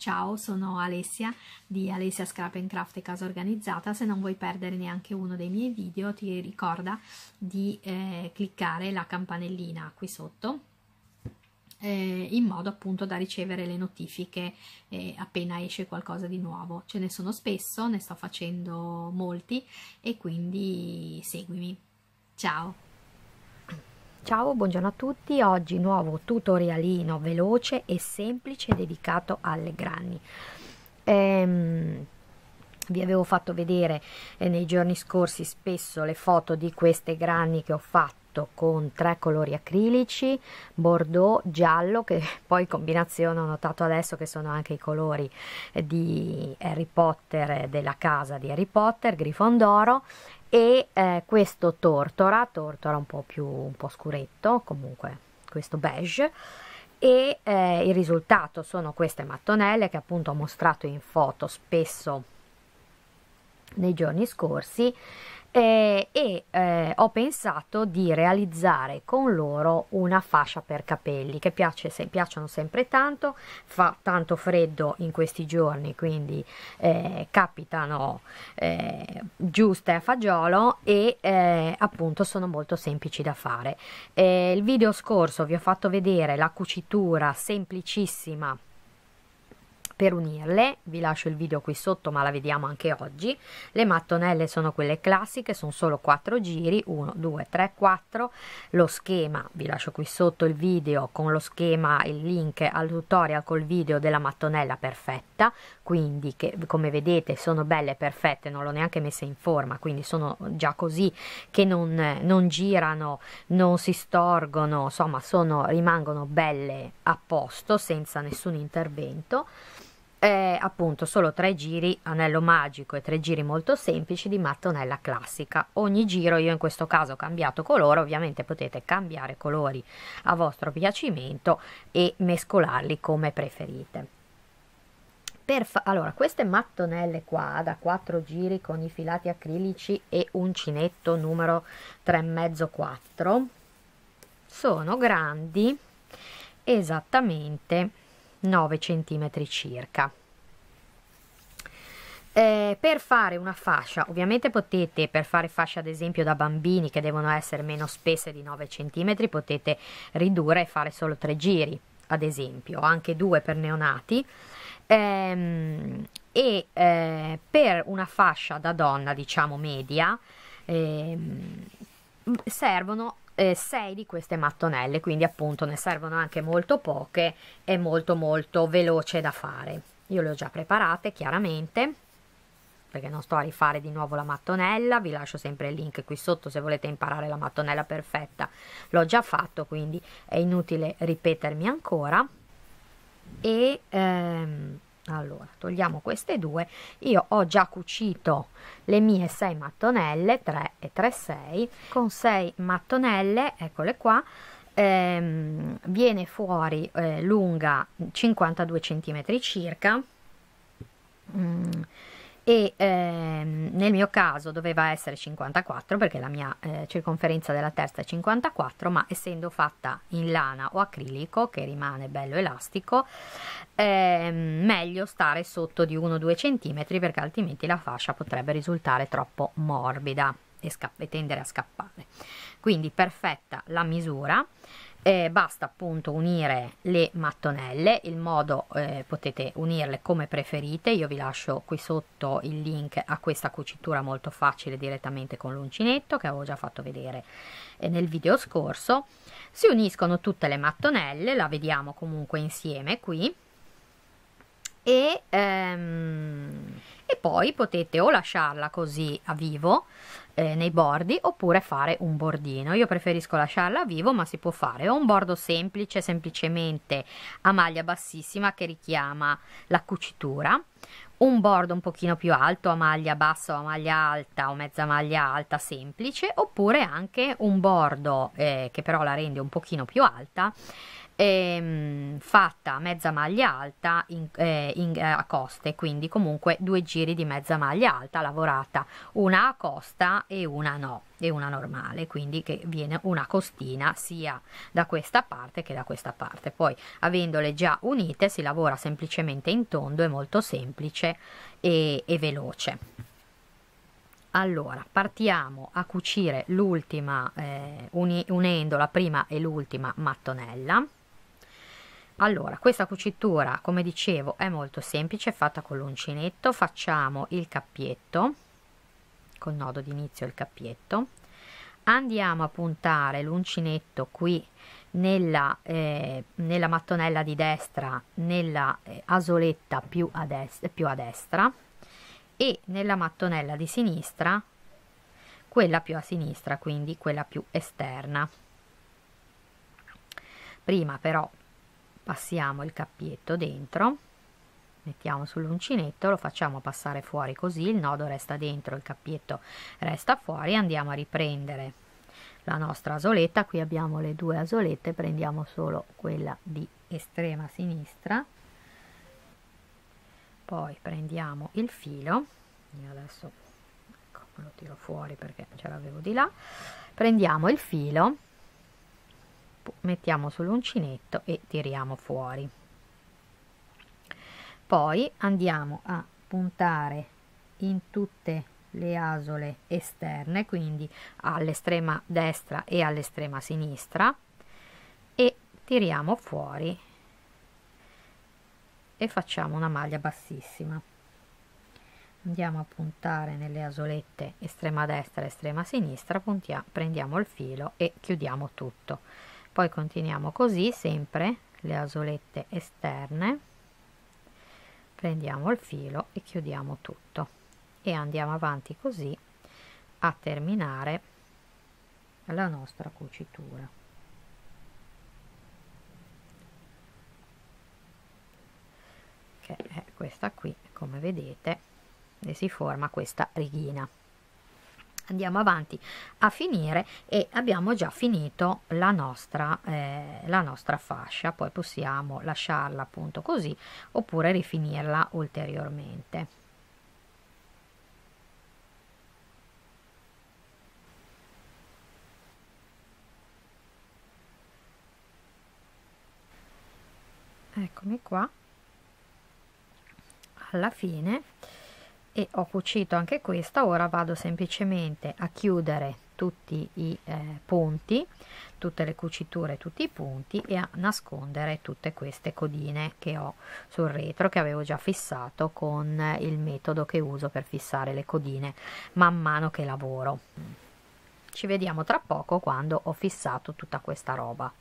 Ciao, sono Alessia di Alessia Scrap and Craft e Casa Organizzata. Se non vuoi perdere neanche uno dei miei video, ti ricorda di eh, cliccare la campanellina qui sotto eh, in modo appunto da ricevere le notifiche eh, appena esce qualcosa di nuovo. Ce ne sono spesso, ne sto facendo molti e quindi seguimi. Ciao! Ciao, buongiorno a tutti, oggi nuovo tutorialino veloce e semplice dedicato alle grani. Ehm, vi avevo fatto vedere eh, nei giorni scorsi spesso le foto di queste grani che ho fatto tutto con tre colori acrilici, bordeaux, giallo, che poi in combinazione ho notato adesso che sono anche i colori di Harry Potter, eh, della casa di Harry Potter, Grifondoro, e eh, questo tortora, tortora un po' più un po' scuretto, comunque questo beige e eh, il risultato sono queste mattonelle che appunto ho mostrato in foto spesso nei giorni scorsi e, eh, e eh, ho pensato di realizzare con loro una fascia per capelli che piace, se, piacciono sempre tanto fa tanto freddo in questi giorni quindi eh, capitano eh, giuste a fagiolo e eh, appunto sono molto semplici da fare eh, il video scorso vi ho fatto vedere la cucitura semplicissima per unirle, vi lascio il video qui sotto ma la vediamo anche oggi, le mattonelle sono quelle classiche, sono solo 4 giri, 1, 2, 3, 4, lo schema, vi lascio qui sotto il video con lo schema, il link al tutorial col video della mattonella perfetta, quindi che come vedete sono belle perfette, non l'ho neanche messa in forma, quindi sono già così che non, non girano, non si storgono, insomma sono, rimangono belle a posto senza nessun intervento eh, appunto solo tre giri anello magico e tre giri molto semplici di mattonella classica ogni giro io in questo caso ho cambiato colore ovviamente potete cambiare colori a vostro piacimento e mescolarli come preferite per allora queste mattonelle qua da quattro giri con i filati acrilici e uncinetto numero 3,5 4 sono grandi esattamente 9 cm circa. Eh, per fare una fascia, ovviamente potete, per fare fascia ad esempio da bambini che devono essere meno spesse di 9 cm, potete ridurre e fare solo 3 giri, ad esempio, anche 2 per neonati. Eh, e eh, per una fascia da donna, diciamo media, ehm, servono eh, 6 di queste mattonelle, quindi appunto ne servono anche molto poche e molto molto veloce da fare. Io le ho già preparate chiaramente perché non sto a rifare di nuovo la mattonella, vi lascio sempre il link qui sotto se volete imparare la mattonella perfetta, l'ho già fatto quindi è inutile ripetermi ancora e ehm, allora togliamo queste due io ho già cucito le mie 6 mattonelle 3 e 3 6 con 6 mattonelle eccole qua ehm, viene fuori eh, lunga 52 cm circa mm e ehm, nel mio caso doveva essere 54 perché la mia eh, circonferenza della testa è 54 ma essendo fatta in lana o acrilico che rimane bello elastico ehm, meglio stare sotto di 1-2 cm perché altrimenti la fascia potrebbe risultare troppo morbida e, e tendere a scappare quindi perfetta la misura eh, basta appunto unire le mattonelle il modo eh, potete unirle come preferite io vi lascio qui sotto il link a questa cucitura molto facile direttamente con l'uncinetto che avevo già fatto vedere eh, nel video scorso si uniscono tutte le mattonelle la vediamo comunque insieme qui e, ehm, e poi potete o lasciarla così a vivo eh, nei bordi oppure fare un bordino io preferisco lasciarla a vivo ma si può fare o un bordo semplice semplicemente a maglia bassissima che richiama la cucitura un bordo un pochino più alto a maglia bassa o a maglia alta o mezza maglia alta semplice oppure anche un bordo eh, che però la rende un pochino più alta ehm, fatta mezza maglia alta in, eh, in, eh, a coste, quindi comunque due giri di mezza maglia alta lavorata, una a costa e una no, e una normale, quindi che viene una costina sia da questa parte che da questa parte. Poi avendole già unite si lavora semplicemente in tondo, è molto semplice e, e veloce. Allora, partiamo a cucire l'ultima, eh, uni unendo la prima e l'ultima mattonella allora questa cucitura come dicevo è molto semplice è fatta con l'uncinetto facciamo il cappietto col nodo di inizio il cappietto andiamo a puntare l'uncinetto qui nella, eh, nella, mattonella di destra nella eh, asoletta più a, destra, più a destra e nella mattonella di sinistra quella più a sinistra quindi quella più esterna prima però passiamo il cappietto dentro mettiamo sull'uncinetto lo facciamo passare fuori così il nodo resta dentro il cappietto resta fuori andiamo a riprendere la nostra asoletta qui abbiamo le due asolette prendiamo solo quella di estrema sinistra poi prendiamo il filo io adesso ecco, lo tiro fuori perché ce l'avevo di là prendiamo il filo mettiamo sull'uncinetto e tiriamo fuori poi andiamo a puntare in tutte le asole esterne quindi all'estrema destra e all'estrema sinistra e tiriamo fuori e facciamo una maglia bassissima andiamo a puntare nelle asolette estrema destra e estrema sinistra puntia, prendiamo il filo e chiudiamo tutto poi continuiamo così sempre le asolette esterne prendiamo il filo e chiudiamo tutto e andiamo avanti così a terminare la nostra cucitura che è questa qui come vedete e si forma questa righina andiamo avanti a finire e abbiamo già finito la nostra, eh, la nostra fascia, poi possiamo lasciarla appunto così oppure rifinirla ulteriormente. Eccomi qua alla fine e ho cucito anche questa ora vado semplicemente a chiudere tutti i eh, punti tutte le cuciture tutti i punti e a nascondere tutte queste codine che ho sul retro che avevo già fissato con il metodo che uso per fissare le codine man mano che lavoro ci vediamo tra poco quando ho fissato tutta questa roba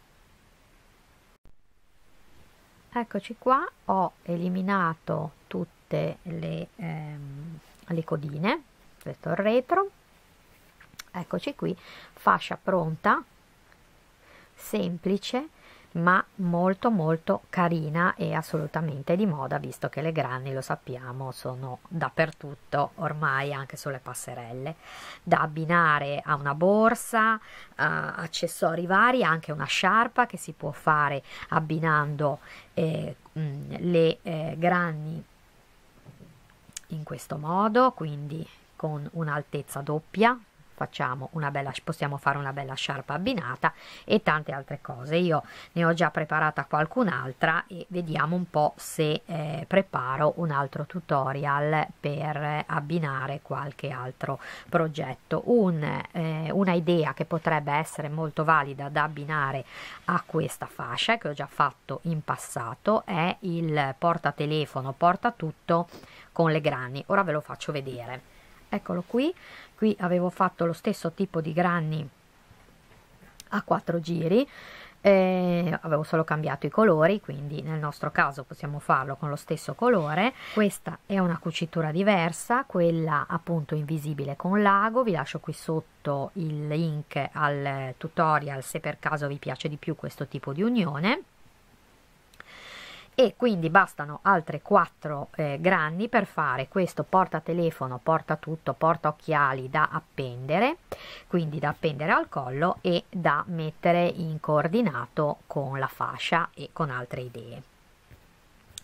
eccoci qua ho eliminato tutte le, ehm, le codine questo è il retro eccoci qui fascia pronta semplice ma molto molto carina e assolutamente di moda visto che le grani lo sappiamo sono dappertutto ormai anche sulle passerelle da abbinare a una borsa a accessori vari anche una sciarpa che si può fare abbinando eh, le eh, grani in questo modo, quindi con un'altezza doppia, facciamo una bella, possiamo fare una bella sciarpa abbinata e tante altre cose. Io ne ho già preparata qualcun'altra e vediamo un po' se eh, preparo un altro tutorial per abbinare qualche altro progetto. Un, eh, una idea che potrebbe essere molto valida da abbinare a questa fascia che ho già fatto in passato è il portatelefono, portatutto con le grani ora ve lo faccio vedere eccolo qui qui avevo fatto lo stesso tipo di grani a quattro giri eh, avevo solo cambiato i colori quindi nel nostro caso possiamo farlo con lo stesso colore questa è una cucitura diversa quella appunto invisibile con l'ago vi lascio qui sotto il link al tutorial se per caso vi piace di più questo tipo di unione e quindi bastano altre 4 eh, grandi per fare questo porta telefono, porta tutto, porta occhiali da appendere, quindi da appendere al collo e da mettere in coordinato con la fascia e con altre idee.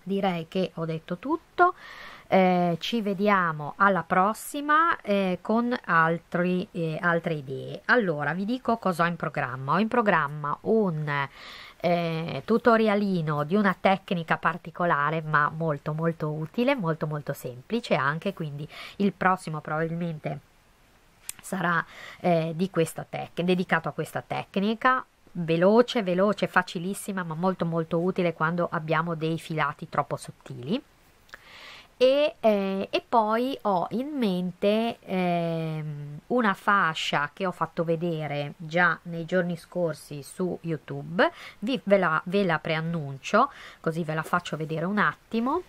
Direi che ho detto tutto. Eh, ci vediamo alla prossima eh, con altri, eh, altre idee. Allora, vi dico cosa ho in programma. Ho in programma un eh, tutorialino di una tecnica particolare ma molto molto utile, molto molto semplice anche, quindi il prossimo probabilmente sarà eh, di questa tec- dedicato a questa tecnica veloce, veloce, facilissima ma molto molto utile quando abbiamo dei filati troppo sottili. E, eh, e, poi ho in mente eh, una fascia che ho fatto vedere già nei giorni scorsi su YouTube, Vi, ve, la, ve la preannuncio così ve la faccio vedere un attimo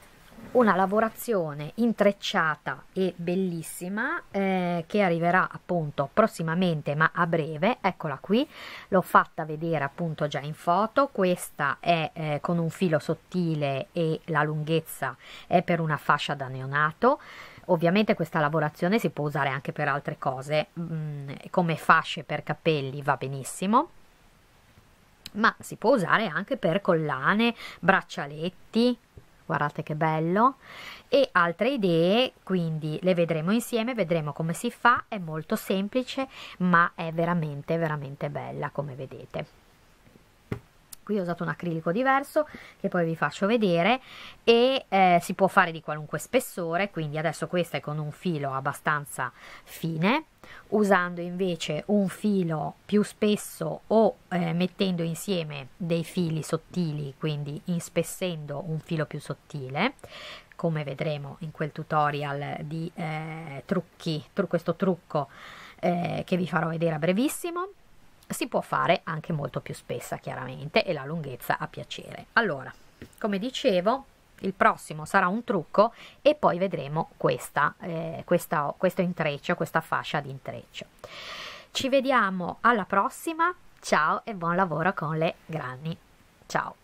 una lavorazione intrecciata e bellissima eh, che arriverà appunto prossimamente ma a breve eccola qui l'ho fatta vedere appunto già in foto questa è eh, con un filo sottile e la lunghezza è per una fascia da neonato ovviamente questa lavorazione si può usare anche per altre cose mm, come fasce per capelli va benissimo ma si può usare anche per collane braccialetti guardate che bello e altre idee quindi le vedremo insieme vedremo come si fa è molto semplice ma è veramente veramente bella come vedete qui ho usato un acrilico diverso che poi vi faccio vedere e eh, si può fare di qualunque spessore quindi adesso questa è con un filo abbastanza fine usando invece un filo più spesso o eh, mettendo insieme dei fili sottili quindi inspessendo un filo più sottile come vedremo in quel tutorial di eh, trucchi tru questo trucco eh, che vi farò vedere a brevissimo si può fare anche molto più spessa chiaramente e la lunghezza a piacere. Allora, come dicevo, il prossimo sarà un trucco e poi vedremo questa, eh, questa, questo intreccio, questa fascia di intreccio. Ci vediamo alla prossima, ciao e buon lavoro con le grani. Ciao!